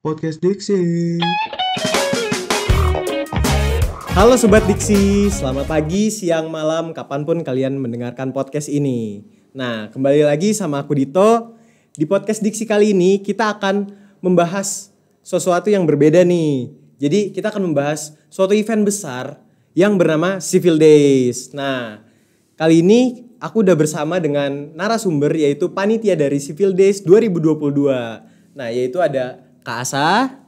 Podcast Diksi. Halo Sobat Diksi, selamat pagi, siang, malam, kapanpun kalian mendengarkan podcast ini. Nah, kembali lagi sama aku Dito. Di podcast Diksi kali ini kita akan membahas sesuatu yang berbeda nih. Jadi kita akan membahas suatu event besar yang bernama Civil Days. Nah, kali ini aku udah bersama dengan narasumber yaitu panitia dari Civil Days 2022. Nah, yaitu ada Kak Asa,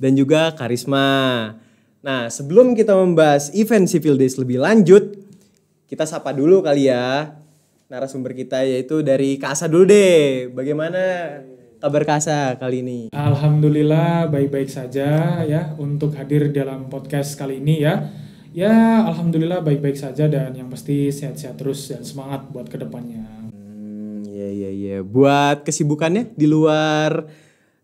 dan juga Karisma. Nah, sebelum kita membahas event Civil Days lebih lanjut, kita sapa dulu kali ya narasumber kita yaitu dari Kak Asa dulu deh. Bagaimana kabar Kak Asa kali ini? Alhamdulillah baik-baik saja ya untuk hadir dalam podcast kali ini ya. Ya, alhamdulillah baik-baik saja dan yang pasti sehat-sehat terus dan semangat buat kedepannya. Hmm, ya ya ya. Buat kesibukannya di luar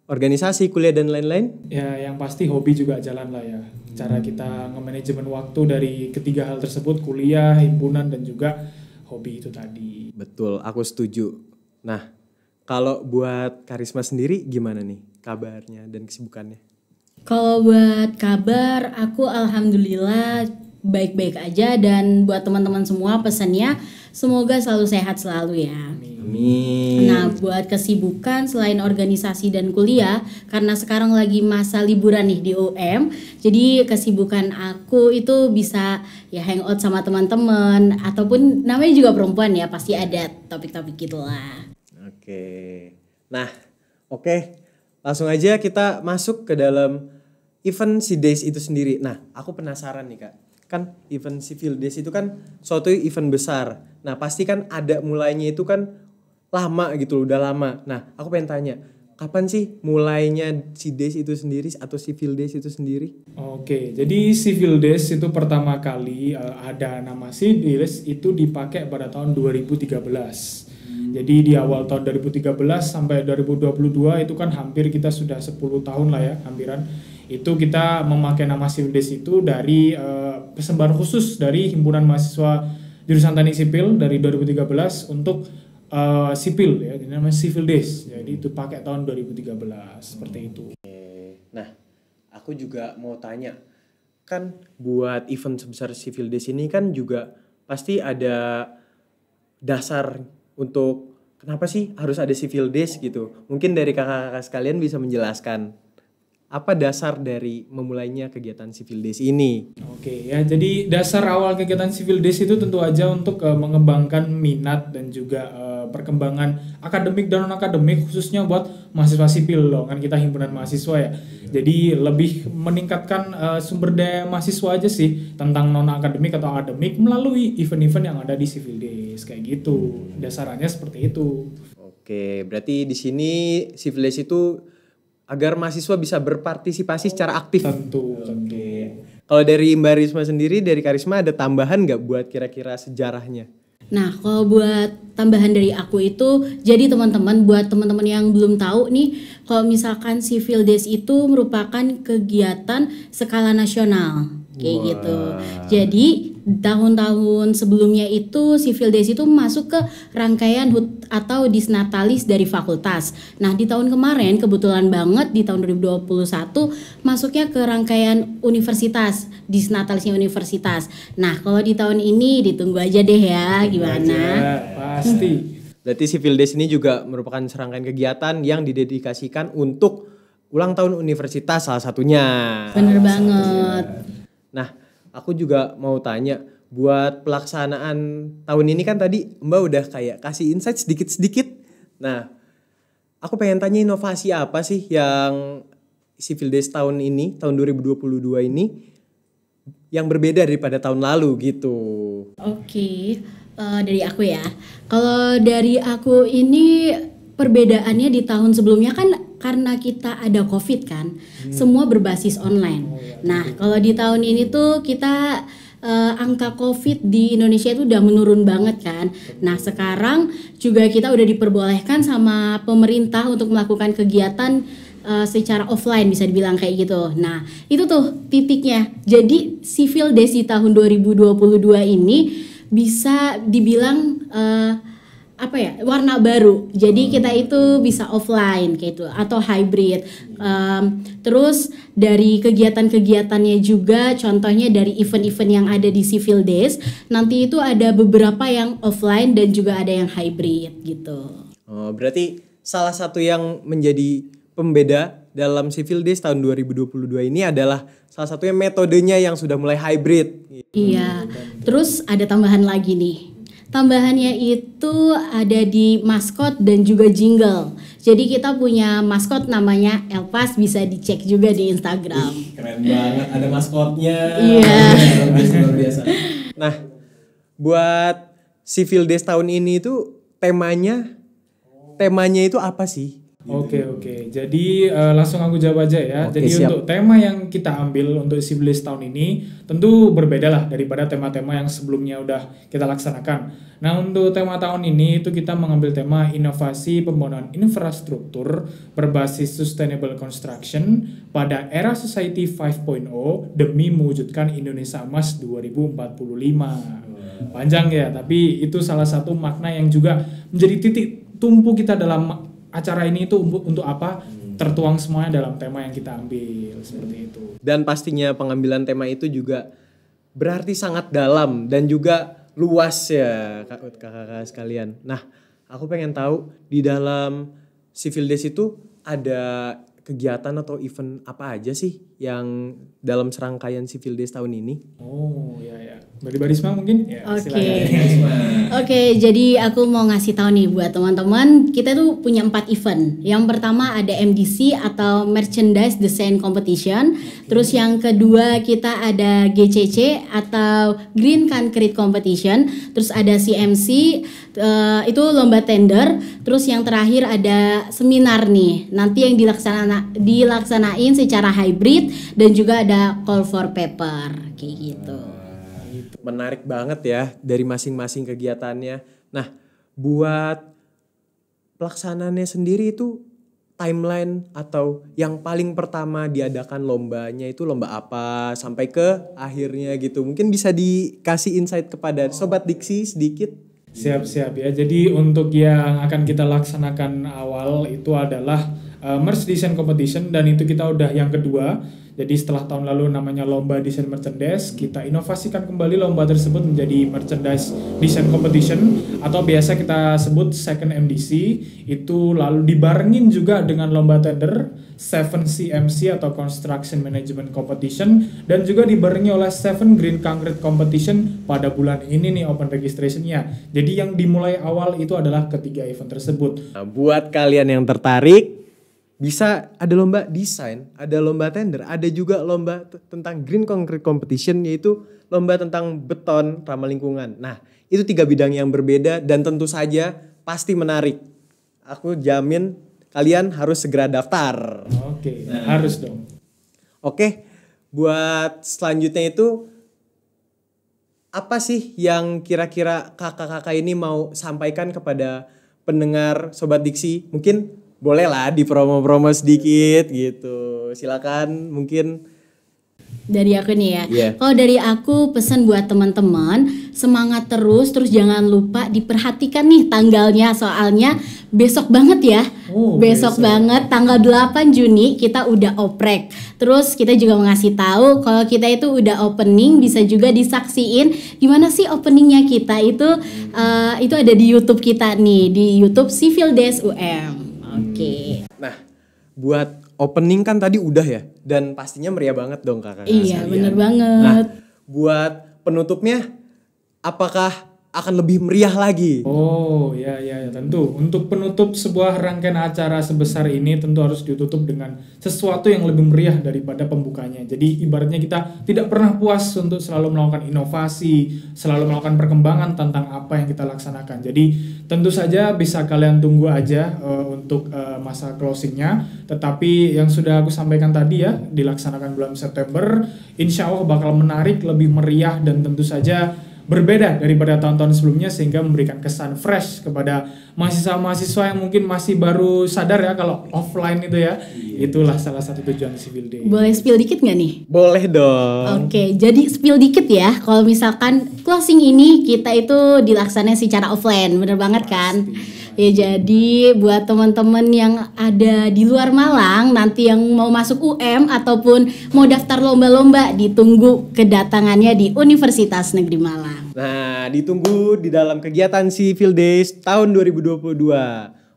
organisasi, kuliah dan lain-lain? Ya, yang pasti hobi juga jalan lah ya. Cara kita nge-manajemen waktu dari ketiga hal tersebut, kuliah, himpunan dan juga hobi itu tadi. Betul, aku setuju. Nah, kalau buat Karisma sendiri gimana nih kabarnya dan kesibukannya? Kalau buat kabar, aku alhamdulillah baik-baik aja dan buat teman-teman semua pesannya semoga selalu sehat selalu ya. Amin. Nah, buat kesibukan selain organisasi dan kuliah, karena sekarang lagi masa liburan nih di UM, jadi kesibukan aku itu bisa ya hangout sama teman-teman ataupun namanya juga perempuan ya, pasti ada topik-topik gitulah. Oke. Nah, oke. Langsung aja kita masuk ke dalam event si days itu sendiri. Nah, aku penasaran nih, Kak kan event civil days itu kan suatu event besar. Nah, pasti kan ada mulainya itu kan lama gitu loh, udah lama. Nah, aku pengen tanya, kapan sih mulainya si Des itu sendiri atau si Des itu sendiri? Oke, jadi si Des itu pertama kali uh, ada nama si Des itu dipakai pada tahun 2013. Hmm. Jadi di awal tahun 2013 sampai 2022 itu kan hampir kita sudah 10 tahun lah ya, hampiran. Itu kita memakai nama Civil itu dari uh, khusus dari himpunan mahasiswa jurusan teknik sipil dari 2013 untuk uh, sipil ya, ini namanya civil days. Jadi itu pakai tahun 2013 hmm. seperti itu. Nah, aku juga mau tanya, kan buat event sebesar civil days ini kan juga pasti ada dasar untuk kenapa sih harus ada civil days gitu. Mungkin dari kakak-kakak sekalian bisa menjelaskan apa dasar dari memulainya kegiatan Civil Days ini? Oke ya, jadi dasar awal kegiatan Civil Days itu tentu aja untuk uh, mengembangkan minat dan juga uh, Eh, perkembangan akademik dan non akademik khususnya buat mahasiswa sipil loh kan kita himpunan mahasiswa ya. Jadi lebih meningkatkan uh, sumber daya mahasiswa aja sih tentang non akademik atau akademik melalui event-event yang ada di Civil Days kayak gitu. Hmm. Dasarannya seperti itu. Oke, berarti di sini Civil Days itu agar mahasiswa bisa berpartisipasi secara aktif. Tentu, tentu. Oke. Kalau dari Mbak Risma sendiri, dari Karisma ada tambahan nggak buat kira-kira sejarahnya? Nah, kalau buat tambahan dari aku itu, jadi teman-teman buat teman-teman yang belum tahu nih, kalau misalkan Civil Days itu merupakan kegiatan skala nasional kayak wow. gitu. Jadi tahun-tahun sebelumnya itu civil days itu masuk ke rangkaian hut atau disnatalis dari fakultas. Nah, di tahun kemarin kebetulan banget di tahun 2021 masuknya ke rangkaian universitas, disnatalisnya universitas. Nah, kalau di tahun ini ditunggu aja deh ya, gimana? Aja, pasti. Berarti civil days ini juga merupakan serangkaian kegiatan yang didedikasikan untuk ulang tahun universitas salah satunya. Bener salah banget. Satunya. Nah, aku juga mau tanya buat pelaksanaan tahun ini kan tadi Mbak udah kayak kasih insight sedikit-sedikit. Nah, aku pengen tanya inovasi apa sih yang Civil Days tahun ini, tahun 2022 ini yang berbeda daripada tahun lalu gitu. Oke, okay. uh, eh, dari aku ya. Kalau dari aku ini perbedaannya di tahun sebelumnya kan karena kita ada COVID kan, hmm. semua berbasis online. Oh, ya. Nah, kalau di tahun ini tuh kita uh, angka COVID di Indonesia itu udah menurun banget kan. Nah, sekarang juga kita udah diperbolehkan sama pemerintah untuk melakukan kegiatan uh, secara offline bisa dibilang kayak gitu. Nah, itu tuh titiknya. Jadi Civil Desi tahun 2022 ini bisa dibilang uh, apa ya warna baru jadi hmm. kita itu bisa offline kayak itu atau hybrid um, terus dari kegiatan-kegiatannya juga contohnya dari event-event yang ada di civil days nanti itu ada beberapa yang offline dan juga ada yang hybrid gitu oh, berarti salah satu yang menjadi pembeda dalam civil days tahun 2022 ini adalah salah satunya metodenya yang sudah mulai hybrid iya iya terus ada tambahan lagi nih Tambahannya itu ada di maskot dan juga jingle. Jadi kita punya maskot namanya Elpas bisa dicek juga di Instagram. Ih, keren banget, ada maskotnya. Iya. Luar biasa. Nah, buat Civil Days tahun ini itu temanya temanya itu apa sih? Gitu. Oke okay, oke. Okay. Jadi uh, langsung aku jawab aja ya. Okay, Jadi siap. untuk tema yang kita ambil untuk Sibilis tahun ini tentu berbeda lah daripada tema-tema yang sebelumnya udah kita laksanakan. Nah untuk tema tahun ini itu kita mengambil tema inovasi pembangunan infrastruktur berbasis sustainable construction pada era society 5.0 demi mewujudkan Indonesia Emas 2045. Panjang ya, tapi itu salah satu makna yang juga menjadi titik tumpu kita dalam acara ini itu untuk apa tertuang semuanya dalam tema yang kita ambil seperti hmm. itu dan pastinya pengambilan tema itu juga berarti sangat dalam dan juga luas ya kakak-kakak sekalian nah aku pengen tahu di dalam civil days itu ada kegiatan atau event apa aja sih yang dalam serangkaian Civil Days tahun ini. Oh iya ya. Bari ya. Barisma mungkin? Oke. Ya, Oke, okay. okay, jadi aku mau ngasih tahu nih buat teman-teman, kita tuh punya empat event. Yang pertama ada MDC atau Merchandise Design Competition. Okay. Terus yang kedua kita ada GCC atau Green Concrete Competition. Terus ada CMC uh, eh, itu lomba tender. Terus yang terakhir ada seminar nih. Nanti yang dilaksana dilaksanain secara hybrid dan juga ada call for paper kayak gitu. Ah, menarik banget ya dari masing-masing kegiatannya. Nah, buat pelaksananya sendiri itu timeline atau yang paling pertama diadakan lombanya itu lomba apa sampai ke akhirnya gitu. Mungkin bisa dikasih insight kepada sobat Diksi sedikit. Siap-siap ya. Jadi untuk yang akan kita laksanakan awal itu adalah uh, merch design competition dan itu kita udah yang kedua. Jadi setelah tahun lalu namanya lomba desain merchandise, kita inovasikan kembali lomba tersebut menjadi merchandise design competition atau biasa kita sebut second MDC. Itu lalu dibarengin juga dengan lomba tender 7CMC atau construction management competition dan juga dibarengi oleh 7 green concrete competition pada bulan ini nih open registrationnya. Jadi yang dimulai awal itu adalah ketiga event tersebut. Nah, buat kalian yang tertarik bisa ada lomba desain, ada lomba tender, ada juga lomba tentang green concrete competition yaitu lomba tentang beton ramah lingkungan. Nah, itu tiga bidang yang berbeda dan tentu saja pasti menarik. Aku jamin kalian harus segera daftar. Oke, nah. harus dong. Oke, buat selanjutnya itu apa sih yang kira-kira kakak-kakak ini mau sampaikan kepada pendengar sobat diksi? Mungkin boleh lah di promo-promo sedikit gitu. Silakan mungkin dari aku nih ya. Yeah. Kalau dari aku pesan buat teman-teman semangat terus, terus jangan lupa diperhatikan nih tanggalnya soalnya besok banget ya. Oh, besok, besok banget tanggal 8 Juni kita udah oprek. Terus kita juga mau ngasih tahu kalau kita itu udah opening bisa juga disaksiin gimana sih openingnya kita itu uh, itu ada di YouTube kita nih di YouTube Civil Des UM. Oke. Okay. Hmm. Nah, buat opening kan tadi udah ya dan pastinya meriah banget dong kakak. Iya, iya. bener banget. Nah, buat penutupnya apakah akan lebih meriah lagi. Oh ya, ya ya tentu. Untuk penutup sebuah rangkaian acara sebesar ini tentu harus ditutup dengan sesuatu yang lebih meriah daripada pembukanya. Jadi ibaratnya kita tidak pernah puas untuk selalu melakukan inovasi, selalu melakukan perkembangan tentang apa yang kita laksanakan. Jadi tentu saja bisa kalian tunggu aja uh, untuk uh, masa closingnya. Tetapi yang sudah aku sampaikan tadi ya dilaksanakan bulan September, insya Allah bakal menarik, lebih meriah dan tentu saja berbeda daripada tahun-tahun sebelumnya sehingga memberikan kesan fresh kepada mahasiswa-mahasiswa yang mungkin masih baru sadar ya kalau offline itu ya. Iya. Itulah salah satu tujuan Civil Day. Boleh spill dikit nggak nih? Boleh dong. Oke, jadi spill dikit ya. Kalau misalkan closing ini kita itu dilaksanakan secara offline, bener banget kan? Pasti. kan? Ya jadi buat teman-teman yang ada di luar Malang nanti yang mau masuk UM ataupun mau daftar lomba-lomba ditunggu kedatangannya di Universitas Negeri Malang. Nah, ditunggu di dalam kegiatan Civil Days tahun 2022.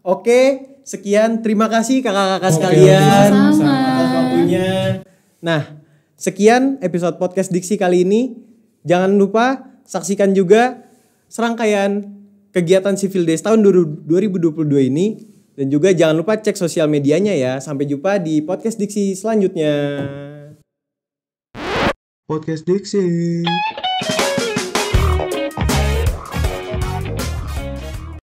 Oke, sekian terima kasih kakak-kakak sekalian. Sama. Waktunya. Nah, sekian episode podcast Diksi kali ini. Jangan lupa saksikan juga serangkaian kegiatan Civil Days tahun 2022 ini dan juga jangan lupa cek sosial medianya ya. Sampai jumpa di podcast Diksi selanjutnya. Podcast Diksi.